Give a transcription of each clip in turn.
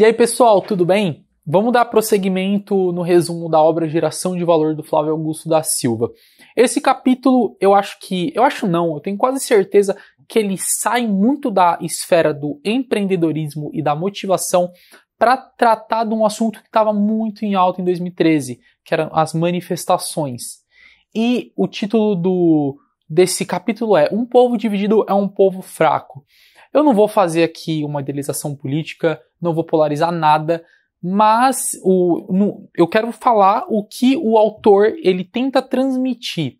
E aí, pessoal, tudo bem? Vamos dar prosseguimento no resumo da obra Geração de Valor do Flávio Augusto da Silva. Esse capítulo, eu acho que, eu acho não, eu tenho quase certeza que ele sai muito da esfera do empreendedorismo e da motivação para tratar de um assunto que estava muito em alta em 2013, que eram as manifestações. E o título do desse capítulo é Um povo dividido é um povo fraco. Eu não vou fazer aqui uma idealização política, não vou polarizar nada, mas o, no, eu quero falar o que o autor ele tenta transmitir.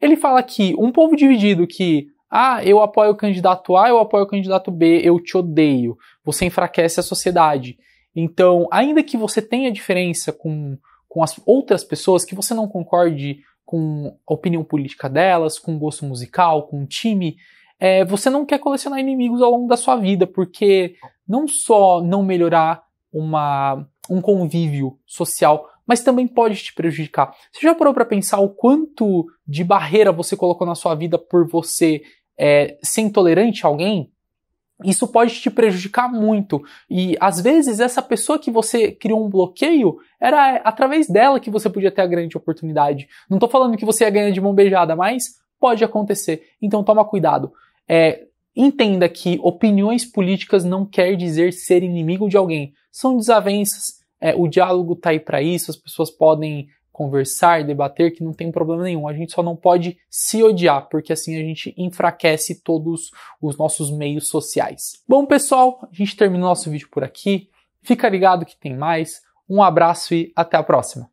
Ele fala que um povo dividido que ah, eu apoio o candidato A, eu apoio o candidato B, eu te odeio. Você enfraquece a sociedade. Então, ainda que você tenha diferença com, com as outras pessoas, que você não concorde com a opinião política delas, com o gosto musical, com o time é, você não quer colecionar inimigos ao longo da sua vida, porque não só não melhorar uma, um convívio social, mas também pode te prejudicar. Você já parou para pensar o quanto de barreira você colocou na sua vida por você é, ser intolerante a alguém? Isso pode te prejudicar muito. E às vezes essa pessoa que você criou um bloqueio, era através dela que você podia ter a grande oportunidade. Não estou falando que você ia ganhar de mão beijada, mas pode acontecer. Então toma cuidado. É, entenda que opiniões políticas não quer dizer ser inimigo de alguém. São desavenças, é, o diálogo está aí para isso, as pessoas podem conversar, debater, que não tem problema nenhum. A gente só não pode se odiar, porque assim a gente enfraquece todos os nossos meios sociais. Bom, pessoal, a gente termina o nosso vídeo por aqui. Fica ligado que tem mais. Um abraço e até a próxima!